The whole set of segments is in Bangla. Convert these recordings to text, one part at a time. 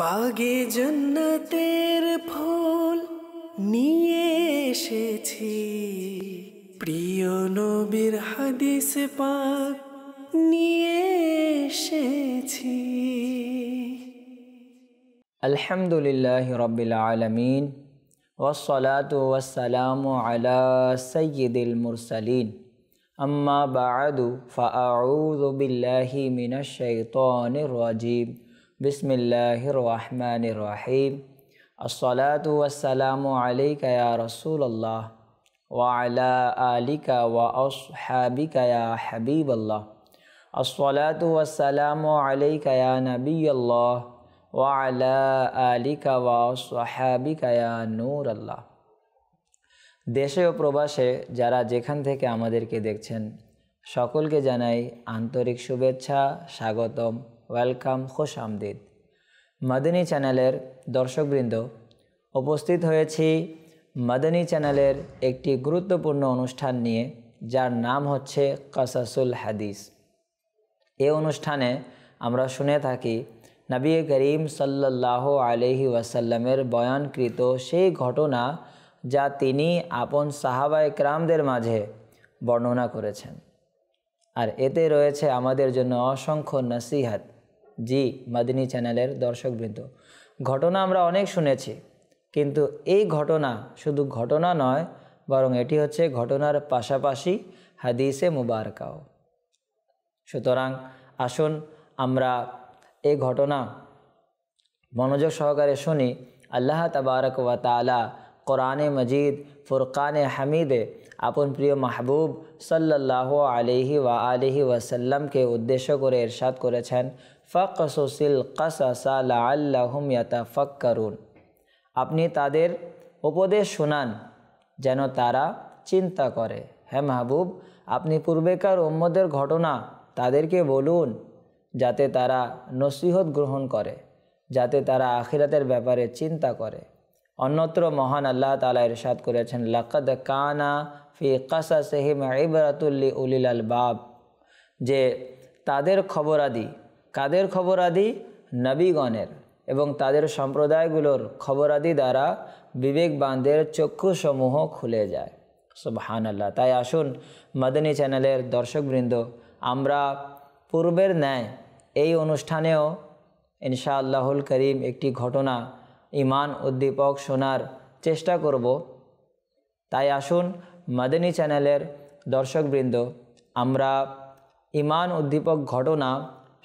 বাগে জন্নতের ফুল নিয়ে এসেছি প্রিয় নবীর হাদিস পাক নিয়ে এসেছি আলহামদুলিল্লাহ রবিল আলমিন والصلاة والسلام على سيد المرسلين أما بعد فأعوذ بالله من الشيطان الرجيم بسم الله الرحمن الرحيم الصلاة والسلام عليك يا رسول الله وعلى آلك وأصحابك يا حبيب الله الصلاة والسلام عليك يا نبي الله وعلى آلك وأصحابك يا نور الله দেশে ও প্রবাসে যারা যেখান থেকে আমাদেরকে দেখছেন সকলকে জানাই আন্তরিক শুভেচ্ছা স্বাগতম ওয়েলকাম খোশ আমদিদ মাদানী চ্যানেলের দর্শকবৃন্দ উপস্থিত হয়েছি মাদানী চ্যানেলের একটি গুরুত্বপূর্ণ অনুষ্ঠান নিয়ে যার নাম হচ্ছে কাসাসুল হাদিস এ অনুষ্ঠানে আমরা শুনে থাকি নবী করিম সাল্লাহ আলহি ওয়াসাল্লামের বয়ানকৃত সেই ঘটনা যা তিনি আপন সাহাবা একরামদের মাঝে বর্ণনা করেছেন আর এতে রয়েছে আমাদের জন্য অসংখ্য নসিহাত জি মাদিনী চ্যানেলের দর্শকবৃন্দ ঘটনা আমরা অনেক শুনেছি কিন্তু এই ঘটনা শুধু ঘটনা নয় বরং এটি হচ্ছে ঘটনার পাশাপাশি হাদিসে মুবারকাও সুতরাং আসুন আমরা এই ঘটনা মনোযোগ সহকারে শুনি আল্লাহ তবারক ওয়া তালা কোরআনে মজিদ ফুরকানে হামিদে আপন প্রিয় মাহবুব সাল্লাহ আলিহি ওয়া আলিহি ওয়াসাল্লামকে উদ্দেশ্য করে এরশাদ করেছেন ফকসুসিল কাসাসালা আল্লাহম ইয়াতা ফক্কারুন আপনি তাদের উপদেশ শুনান যেন তারা চিন্তা করে হ্যাঁ মাহবুব আপনি পূর্বেকার ওম্মদের ঘটনা তাদেরকে বলুন যাতে তারা নসিহত গ্রহণ করে যাতে তারা আখিরাতের ব্যাপারে চিন্তা করে অন্যত্র মহান আল্লাহ তালা ইরশাদ করেছেন লাকদ কানা ফি কাসা সেহিম ইবরাতুল্লি উলিল আল বাব যে তাদের খবরাদি কাদের খবরাদি নবীগণের এবং তাদের সম্প্রদায়গুলোর খবরাদি দ্বারা বিবেকবানদের চক্ষুসমূহ খুলে যায় সুবহান আল্লাহ তাই আসুন মাদনী চ্যানেলের দর্শকবৃন্দ আমরা পূর্বের ন্যায় এই অনুষ্ঠানেও ইনশা আল্লাহুল করিম একটি ঘটনা ایماندیپک سنار چیٹا کرب تی آسن مدنی چینلر درشک بند ہمرا ایمان ادیپک گٹنا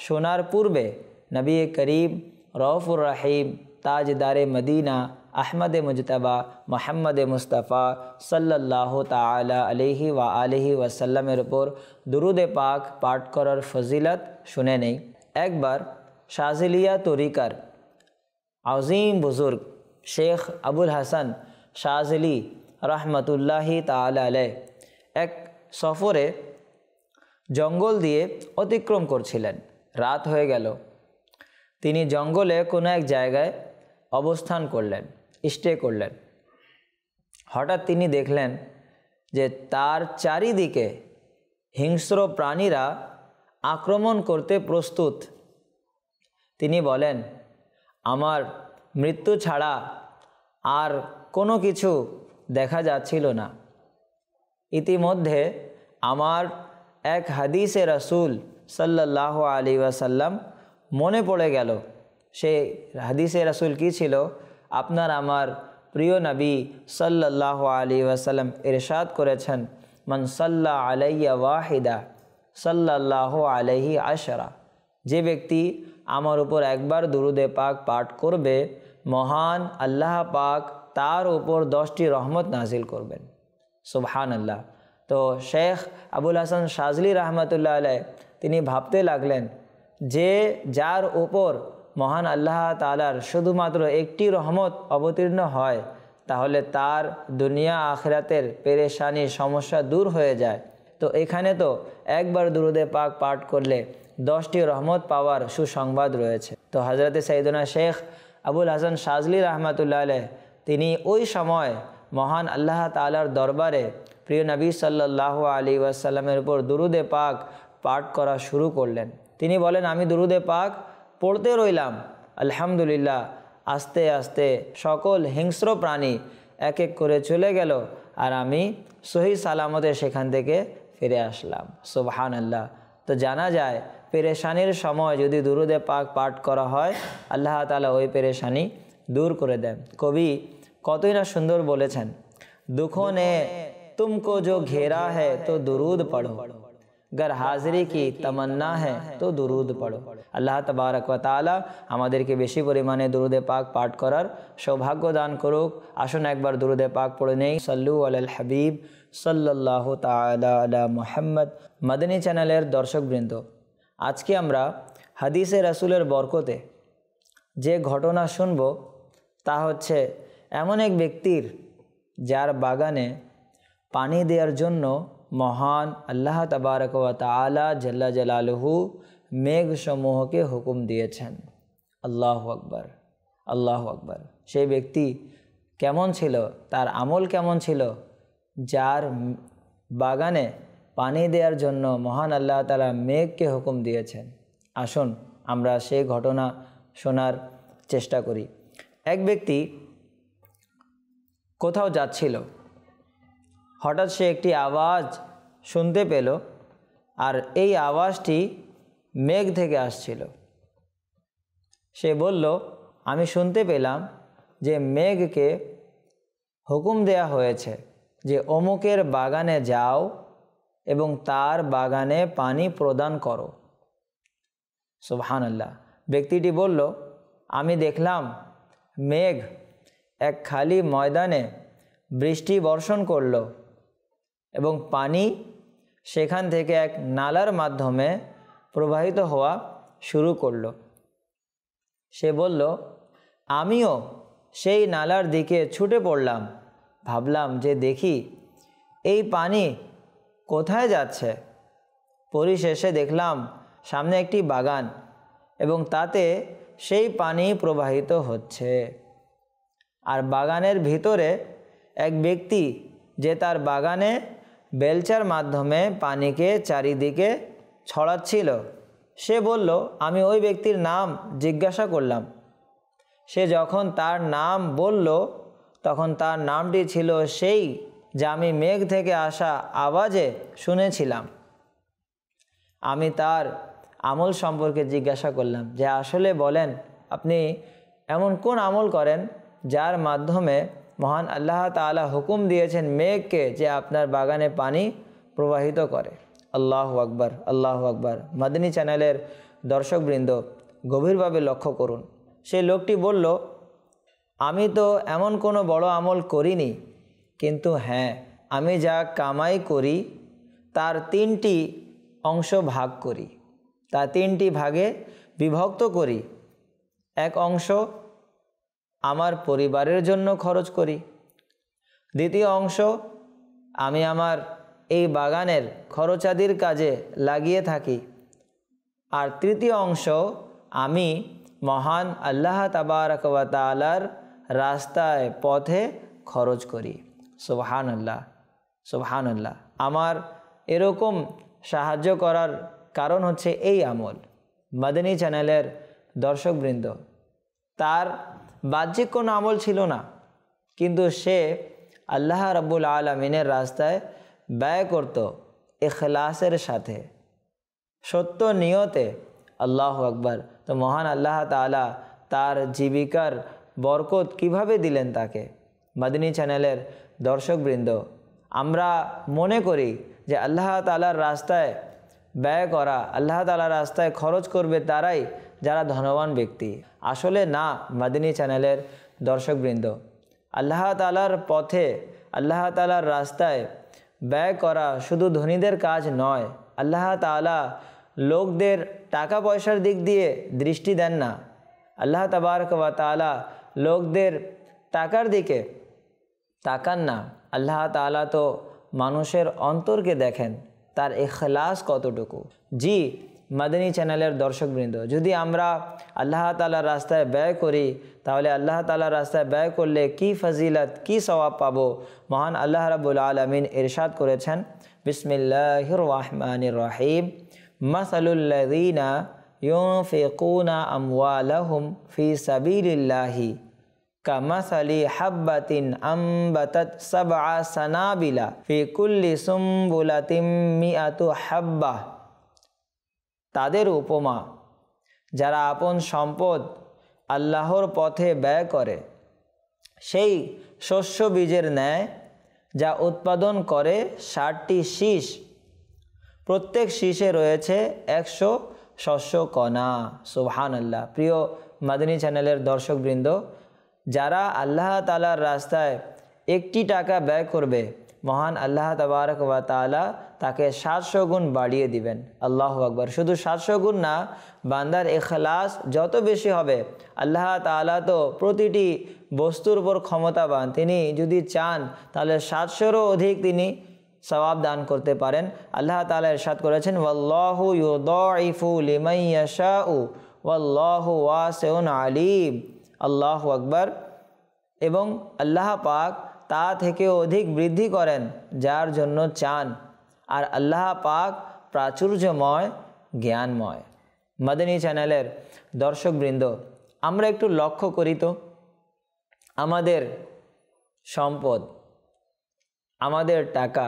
شنار پویے کریم رف الرحیم تاج دار مدینہ احمد مجتبہ محمد مصطفیٰ صلی اللہ تعالی علیہ و علیہ وسلم روپر درود پاک پاٹ کر فضیلت شنیں نہیں ایک شازلیہ توریکار আউজিম বুজুর্গ শেখ আবুল হাসান শাহজলি রহমতুল্লাহি তালালে এক সফরে জঙ্গল দিয়ে অতিক্রম করছিলেন রাত হয়ে গেল তিনি জঙ্গলে কোনো এক জায়গায় অবস্থান করলেন স্টে করলেন হঠাৎ তিনি দেখলেন যে তার চারিদিকে হিংস্র প্রাণীরা আক্রমণ করতে প্রস্তুত তিনি বলেন আমার মৃত্যু ছাড়া আর কোনো কিছু দেখা যাচ্ছিল না ইতিমধ্যে আমার এক হাদিসে রসুল সাল্লাহ আলী ওয়াসাল্লাম মনে পড়ে গেল সে হাদিসে রসুল কি ছিল আপনার আমার প্রিয় নবী সাল্লাহ আলী ওয়াসাল্লাম ইরশাদ করেছেন মন সাল্লা আলাইয়া ওয়াহিদা সাল্লাহ আলহি আশরা যে ব্যক্তি আমার উপর একবার দুরুদে পাক পাঠ করবে মহান আল্লাহ পাক তার উপর দশটি রহমত নাজিল করবেন সুবহান আল্লাহ তো শেখ আবুল হাসান সাজলি রহমতুল্লাহ আলাই তিনি ভাবতে লাগলেন যে যার ওপর মহান আল্লাহ তালার শুধুমাত্র একটি রহমত অবতীর্ণ হয় তাহলে তার দুনিয়া আখরাতের পেরেশানি সমস্যা দূর হয়ে যায় তো এখানে তো একবার দুরুদে পাক পাঠ করলে দশটি রহমত পাওয়ার সুসংবাদ রয়েছে তো হজরত সঈদনা শেখ আবুল হাসান সাজলি রহমাতুল্লা আলহ তিনি ওই সময় মহান আল্লাহ তালার দরবারে প্রিয় নবী সাল্লাহ আলী ওয়াসাল্লামের উপর দুরুদে পাক পাঠ করা শুরু করলেন তিনি বলেন আমি দুরুদে পাক পড়তে রইলাম আলহামদুলিল্লাহ আস্তে আস্তে সকল হিংস্র প্রাণী এক এক করে চলে গেল আর আমি সহি সালামতে সেখান থেকে ফিরে আসলাম সোবাহান আল্লাহ তো জানা যায় পেরেশানির সময় যদি দুরুদে পাক পাঠ করা হয় আল্লাহ তালা ওই পেরেশানি দূর করে দেন কবি কতই না সুন্দর বলেছেন দুঃখনে তুমকো যো ঘেরা হ্যায় তো দুরুদ পড়ো গর হাজরি কি তমন্না হ্যাঁ তো দুরুদ পড়ো আল্লাহ তবারক তালা আমাদেরকে বেশি পরিমাণে দুরুদে পাক পাঠ করার সৌভাগ্য দান করুক আসুন একবার দুরুদে পাক পড়ে নেই সল্লু আল হাবিব সাল্লাহ তালা মোহাম্মদ মাদিনী চ্যানেলের দর্শকবৃন্দ আজকে আমরা হাদিসে রাসুলের বরকতে যে ঘটনা শুনব তা হচ্ছে এমন এক ব্যক্তির যার বাগানে পানি দেওয়ার জন্য মহান আল্লাহ তবারক তালা জাল্লা জালালহু মেঘসমূহকে হুকুম দিয়েছেন আল্লাহ আকবর আল্লাহ আকবর সেই ব্যক্তি কেমন ছিল তার আমল কেমন ছিল যার বাগানে পানি দেওয়ার জন্য মহান আল্লাহ তালা মেঘকে হুকুম দিয়েছেন আসুন আমরা সেই ঘটনা শোনার চেষ্টা করি এক ব্যক্তি কোথাও যাচ্ছিল হঠাৎ সে একটি আওয়াজ শুনতে পেল আর এই আওয়াজটি মেঘ থেকে আসছিল সে বলল আমি শুনতে পেলাম যে মেঘকে হুকুম দেয়া হয়েছে যে অমুকের বাগানে যাও এবং তার বাগানে পানি প্রদান করো সুবহান আল্লাহ ব্যক্তিটি বলল আমি দেখলাম মেঘ এক খালি ময়দানে বৃষ্টি বর্ষণ করল এবং পানি সেখান থেকে এক নালার মাধ্যমে প্রবাহিত হওয়া শুরু করল সে বলল আমিও সেই নালার দিকে ছুটে পড়লাম ভাবলাম যে দেখি এই পানি কোথায় যাচ্ছে পরিশেষে দেখলাম সামনে একটি বাগান এবং তাতে সেই পানি প্রবাহিত হচ্ছে আর বাগানের ভিতরে এক ব্যক্তি যে তার বাগানে বেলচার মাধ্যমে পানিকে চারিদিকে ছড়াচ্ছিল সে বলল আমি ওই ব্যক্তির নাম জিজ্ঞাসা করলাম সে যখন তার নাম বলল তখন তার নামটি ছিল সেই যা আমি মেঘ থেকে আসা আওয়াজে শুনেছিলাম আমি তার আমল সম্পর্কে জিজ্ঞাসা করলাম যে আসলে বলেন আপনি এমন কোন আমল করেন যার মাধ্যমে মহান আল্লাহ তালা হুকুম দিয়েছেন মেঘকে যে আপনার বাগানে পানি প্রবাহিত করে আল্লাহ আকবর আল্লাহ আকবর মাদিনী চ্যানেলের দর্শকবৃন্দ গভীরভাবে লক্ষ্য করুন সেই লোকটি বলল আমি তো এমন কোনো বড় আমল করিনি কিন্তু হ্যাঁ আমি যা কামাই করি তার তিনটি অংশ ভাগ করি তা তিনটি ভাগে বিভক্ত করি এক অংশ আমার পরিবারের জন্য খরচ করি দ্বিতীয় অংশ আমি আমার এই বাগানের খরচাদির কাজে লাগিয়ে থাকি আর তৃতীয় অংশ আমি মহান আল্লাহ তাবারকওয়াতালার রাস্তায় পথে খরচ করি সোবাহান আল্লাহ সোবাহান আল্লাহ আমার এরকম সাহায্য করার কারণ হচ্ছে এই আমল মাদানী চ্যানেলের দর্শকবৃন্দ তার বাহ্যিক কোনো আমল ছিল না কিন্তু সে আল্লাহ রব্বুল আলমিনের রাস্তায় ব্যয় করত এখলাসের সাথে সত্য নিয়তে আল্লাহ আকবার তো মহান আল্লাহ তালা তার জীবিকার বরকত কিভাবে দিলেন তাকে মাদিনী চ্যানেলের দর্শকবৃন্দ আমরা মনে করি যে আল্লাহ তালার রাস্তায় ব্যয় করা আল্লাহ তালার রাস্তায় খরচ করবে তারাই যারা ধনবান ব্যক্তি আসলে না মাদিনী চ্যানেলের দর্শকবৃন্দ আল্লাহ তালার পথে আল্লাহ তালার রাস্তায় ব্যয় করা শুধু ধনীদের কাজ নয় আল্লাহ তালা লোকদের টাকা পয়সার দিক দিয়ে দৃষ্টি দেন না আল্লাহ তবারক লোকদের টাকার দিকে تاکن اللہ تعالی تو مانشر اتر کے دیکھیں تر ایک خلاس کت جی مدنی چینل درشک بند جدید ہمیں اللہ تعالی راستہ تھی اللہ تعالی راستہ وی کر لی فضیلت کی سباب پاب مہان اللہ رب العالمین ارشاد کرسم اللہ رحیم مصل اللہ কামাসালি হাব্বাতিন আম্বাতাত সাবা সানাবিলা ফি কুল্লি সুম্বুলাতিম মিআতু হাব্বা তাদের উপমা যারা আপন সম্পদ আল্লাহর পথে ব্যয় করে সেই শস্য বীজের ন্যায় যা উৎপাদন করে ষাটটি শীষ প্রত্যেক শীষে রয়েছে একশো শস্য কণা সুবহান আল্লাহ প্রিয় মাদিনী চ্যানেলের দর্শকবৃন্দ যারা আল্লাহ তালার রাস্তায় একটি টাকা ব্যয় করবে মহান আল্লাহ তবারক ওয়া তালা তাকে সাতশো গুণ বাড়িয়ে দিবেন আল্লাহ আকবর শুধু সাতশো গুণ না বান্দার এখলাস যত বেশি হবে আল্লাহ তালা তো প্রতিটি বস্তুর উপর ক্ষমতাবান তিনি যদি চান তাহলে সাতশোরও অধিক তিনি সবাব দান করতে পারেন আল্লাহ তালা এরশাদ করেছেন ওয়াল্লাহ ইফু লিমাইয়াশাউ ওয়াল্লাহ ওয়াসেউন আলিম আল্লাহ আকবার এবং আল্লাহ পাক তা থেকে অধিক বৃদ্ধি করেন যার জন্য চান আর আল্লাহ পাক প্রাচুর্যময় জ্ঞানময় মাদানী চ্যানেলের দর্শকবৃন্দ আমরা একটু লক্ষ্য করি তো আমাদের সম্পদ আমাদের টাকা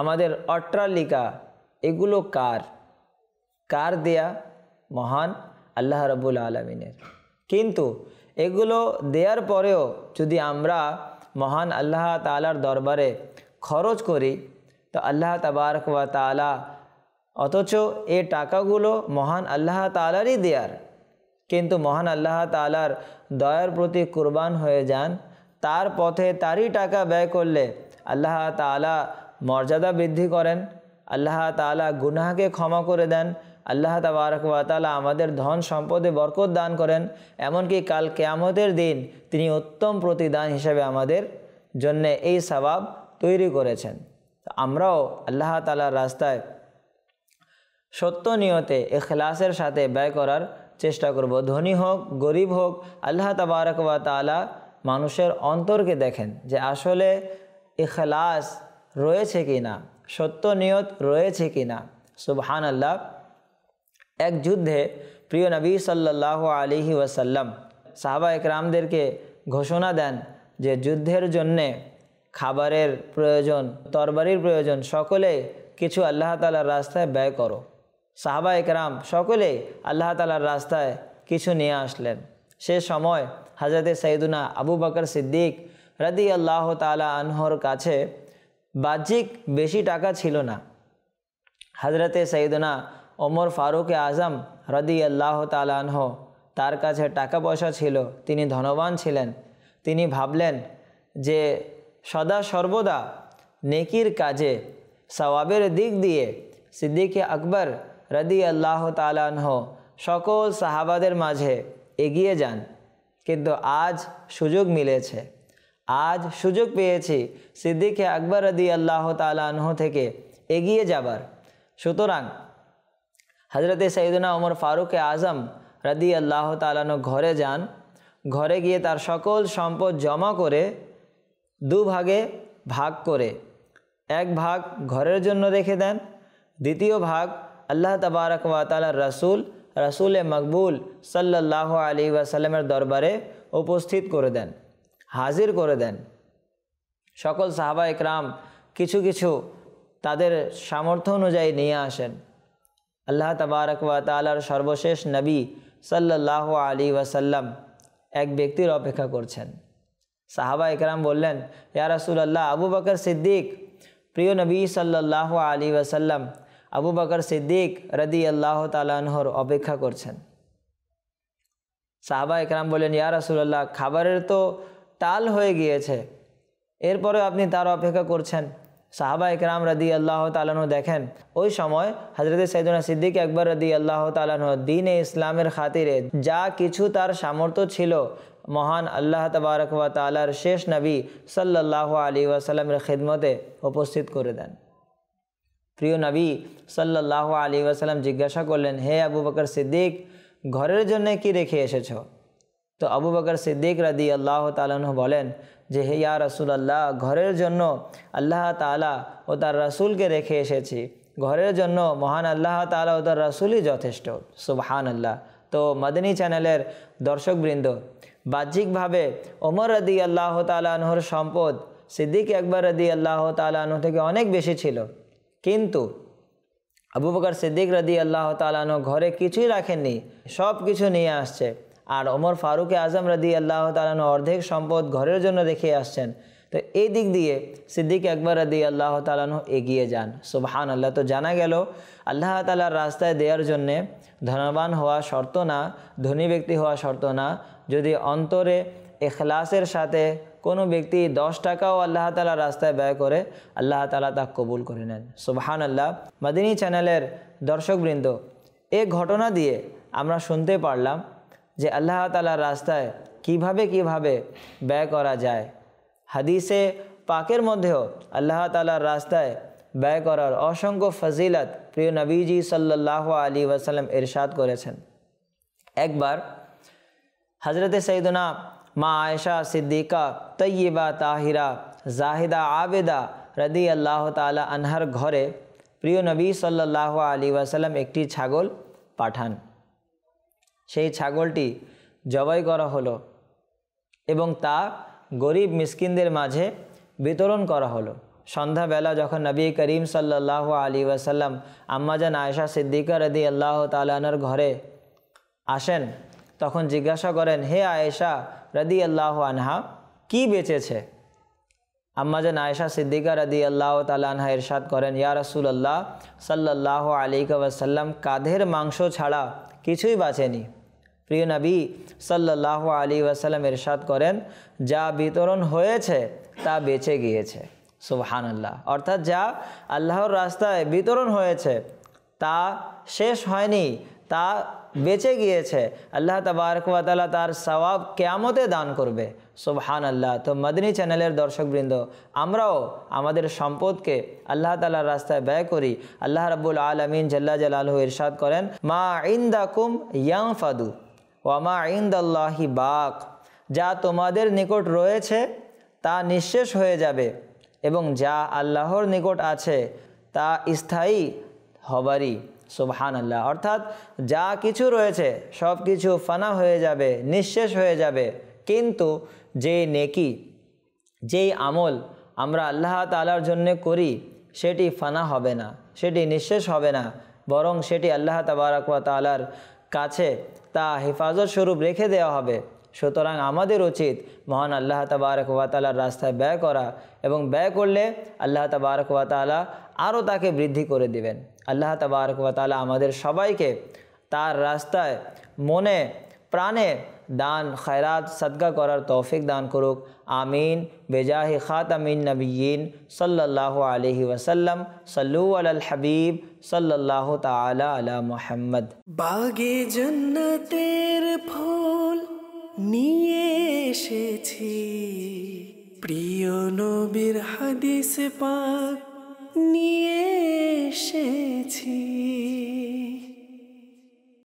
আমাদের অট্টালিকা এগুলো কার কার দেয়া মহান আল্লাহ রবুল আলমিনের কিন্তু এগুলো দেওয়ার পরেও যদি আমরা মহান আল্লাহ তালার দরবারে খরচ করি তো আল্লাহ তাবারক ওয়া তালা অথচ এ টাকাগুলো মহান আল্লাহ তালারই দেয়ার কিন্তু মহান আল্লাহ তালার দয়ার প্রতি কুরবান হয়ে যান তার পথে তারই টাকা ব্যয় করলে আল্লাহ তালা মর্যাদা বৃদ্ধি করেন আল্লাহ তালা গুনাহকে ক্ষমা করে দেন আল্লাহ তাবারকালা আমাদের ধন সম্পদে বরকত দান করেন এমনকি কাল কেয়ামতের দিন তিনি উত্তম প্রতিদান হিসাবে আমাদের জন্য এই স্বভাব তৈরি করেছেন আমরাও আল্লাহ তালার রাস্তায় সত্য নিয়তে এখলাসের সাথে ব্যয় করার চেষ্টা করব ধনী হোক গরিব হোক আল্লাহ তাবারক তালা মানুষের অন্তরকে দেখেন যে আসলে এখলাস রয়েছে কি না সত্য নিয়ত রয়েছে কি না সুবহান আল্লাহ এক যুদ্ধে প্রিয় নবী সাল্লাহ আলিহি ওয়াসাল্লাম সাহাবা একরামদেরকে ঘোষণা দেন যে যুদ্ধের জন্যে খাবারের প্রয়োজন তরবারির প্রয়োজন সকলে কিছু আল্লাহ তালার রাস্তায় ব্যয় করো সাহাবা একরাম সকলে আল্লাহ তালার রাস্তায় কিছু নিয়ে আসলেন সে সময় হাজরতে সৈদুনা আবু বকর সিদ্দিক রাদি আল্লাহ তালা আনহর কাছে বাহ্যিক বেশি টাকা ছিল না হাজরতে সৈদুনা ওমর ফারুক আজম রদি আল্লাহ তালানহ তার কাছে টাকা পয়সা ছিল তিনি ধনবান ছিলেন তিনি ভাবলেন যে সদা সর্বদা নেকির কাজে সওয়াবের দিক দিয়ে সিদ্দিকে আকবর রদি আল্লাহ তালানহ সকল সাহাবাদের মাঝে এগিয়ে যান কিন্তু আজ সুযোগ মিলেছে আজ সুযোগ পেয়েছি সিদ্দিকে আকবর রদি আল্লাহ তালানহ থেকে এগিয়ে যাবার সুতরাং হজরতে সঈদুনা ওমর ফারুক আজম রদি আল্লাহ তালানো ঘরে যান ঘরে গিয়ে তার সকল সম্পদ জমা করে দুভাগে ভাগ করে এক ভাগ ঘরের জন্য রেখে দেন দ্বিতীয় ভাগ আল্লাহ তবারক ওয়াতালার রসুল রাসুলে মকবুল সাল্লাহ আলী ওয়াসাল্লামের দরবারে উপস্থিত করে দেন হাজির করে দেন সকল সাহাবা একরাম কিছু কিছু তাদের সামর্থ্য অনুযায়ী নিয়ে আসেন আল্লাহ তবারক ওয়া তালার সর্বশেষ নবী সাল্লাহ আলী ওয়াসাল্লাম এক ব্যক্তির অপেক্ষা করছেন সাহাবা একরাম বললেন ইয়া আল্লাহ আবু বকর সিদ্দিক প্রিয় নবী সাল্লাহ আলী ওয়াসাল্লাম আবু বকর সিদ্দিক রদি আল্লাহ তালাহর অপেক্ষা করছেন সাহাবা একরাম বললেন ইয়া আল্লাহ খাবারের তো তাল হয়ে গিয়েছে এরপরেও আপনি তার অপেক্ষা করছেন সাহাবা ইকরাম রদি আল্লাহ তালাহ দেখেন ওই সময় হজরত সৈদুনা সিদ্দিক আকবর রদি আল্লাহ তালাহ দিনে ইসলামের খাতিরে যা কিছু তার সামর্থ্য ছিল মহান আল্লাহ তবরকবা তালার শেষ নবী সাল্লাহ আলী ওয়াসালামের খিদমতে উপস্থিত করে দেন প্রিয় নবী সাল্লাহ আলী ওয়াসাল্লাম জিজ্ঞাসা করলেন হে আবু বকর সিদ্দিক ঘরের জন্য কি রেখে এসেছো তো আবু বাকর সিদ্দিক রাদি আল্লাহ তালু বলেন যে হে ইয়া রসুল আল্লাহ ঘরের জন্য আল্লাহ তালা ও তার রাসুলকে রেখে এসেছি ঘরের জন্য মহান আল্লাহ তালা ও তার রাসুলই যথেষ্ট সুবহান আল্লাহ তো মাদিনী চ্যানেলের দর্শকবৃন্দ বাহ্যিকভাবে ওমর রদি আল্লাহ তালাহর সম্পদ সিদ্দিক একবার রদি আল্লাহ তালাহ থেকে অনেক বেশি ছিল কিন্তু আবু বকর সিদ্দিক রদি আল্লাহ তালাহ ঘরে কিছুই রাখেননি সব কিছু নিয়ে আসছে আর ওমর ফারুক আজম রদি আল্লাহ তালন অর্ধেক সম্পদ ঘরের জন্য রেখে আসছেন তো এই দিক দিয়ে সিদ্দিক একবার রদি আল্লাহ তালন এগিয়ে যান সুবহান আল্লাহ তো জানা গেল আল্লাহ তালার রাস্তায় দেওয়ার জন্যে ধনবান হওয়া শর্ত না ধনী ব্যক্তি হওয়া শর্ত না যদি অন্তরে এখলাসের সাথে কোনো ব্যক্তি দশ টাকাও আল্লাহ তালা রাস্তায় ব্যয় করে আল্লাহ তালা তা কবুল করে নেন সুবহান আল্লাহ মাদিনী চ্যানেলের দর্শকবৃন্দ এ ঘটনা দিয়ে আমরা শুনতে পারলাম جو اللہ تعال راستہ کی بھابھے کی بھابے وا جائے حدیثے پاکر مدے اللہ تعالی راستہ اصنگ فضیلت پر نبیجی صلی اللہ علیہ وسلم ارشاد کرضرت سیدنا مع عائشہ صدیکہ طیبہ طاہرا زاہدہ آبدہ ردی اللہ تعالی انہر گھر پربی صلی اللہ علیہ وسلم ایک چھگل پٹھان সেই ছাগলটি জবাই করা হলো এবং তা গরিব মিসকিনদের মাঝে বিতরণ করা হলো সন্ধ্যাবেলা যখন নবী করিম সাল্লাহ আলী ওয়াসাল্লাম আম্মাজান আয়সা সিদ্দিকা রদি আল্লাহ তালানার ঘরে আসেন তখন জিজ্ঞাসা করেন হে আয়েশা রদি আল্লাহ আনহা কি বেঁচেছে আম্মাজান আয়েশা সিদ্দিকা রদি আল্লাহ তালানহা ইরশাদ করেন ইয়া রসুল আল্লাহ সাল্লাহ আলী ওয়াসাল্লাম কাঁধের মাংস ছাড়া কিছুই বাঁচেনি প্রিয় নবী সাল্লাহ আলী ওয়াসাল্লাম এরশাদ করেন যা বিতরণ হয়েছে তা বেঁচে গিয়েছে সুবহান আল্লাহ অর্থাৎ যা আল্লাহর রাস্তায় বিতরণ হয়েছে তা শেষ হয়নি তা বেঁচে গিয়েছে আল্লাহ তাবারকালা তার সবাব কেয়ামতে দান করবে সুবহান আল্লাহ তো মদনী চ্যানেলের দর্শকবৃন্দ আমরাও আমাদের সম্পদকে আল্লাহ তালার রাস্তায় ব্যয় করি আল্লাহ রাবুল আলমিন জাল্লা জালাল ইরশাদ করেন মা ইন্দা কুম ইয়াং ফাদু ওয়ামা ইন্দাল্লাহি বাক যা তোমাদের নিকট রয়েছে তা নিঃশেষ হয়ে যাবে এবং যা আল্লাহর নিকট আছে তা স্থায়ী হবারই সুবহান আল্লাহ অর্থাৎ যা কিছু রয়েছে সব কিছু ফানা হয়ে যাবে নিঃশেষ হয়ে যাবে কিন্তু যে নেকি যেই আমল আমরা আল্লাহ তালার জন্যে করি সেটি ফানা হবে না সেটি নিঃশেষ হবে না বরং সেটি আল্লাহ তাবারকুয়া তালার কাছে তা হেফাজত স্বরূপ রেখে দেওয়া হবে সুতরাং আমাদের উচিত মহান আল্লাহ তাবারক ওয়াতালার রাস্তায় ব্যয় করা এবং ব্যয় করলে আল্লাহ তাবারক ওয়াতালা আরও তাকে বৃদ্ধি করে দিবেন আল্লাহ তাবারক ওয়াতালা আমাদের সবাইকে তার রাস্তায় মনে پرانے دان خیرات صدقہ قرار توفیق دان کروک آمین بجاہ خاتم النبیین صلی اللہ علیہ وسلم صلو علی الحبیب صلی اللہ تعالی علی محمد باغ جنتیر پھول نیش تھی پریو نبیر حدیث پاک نیش تھی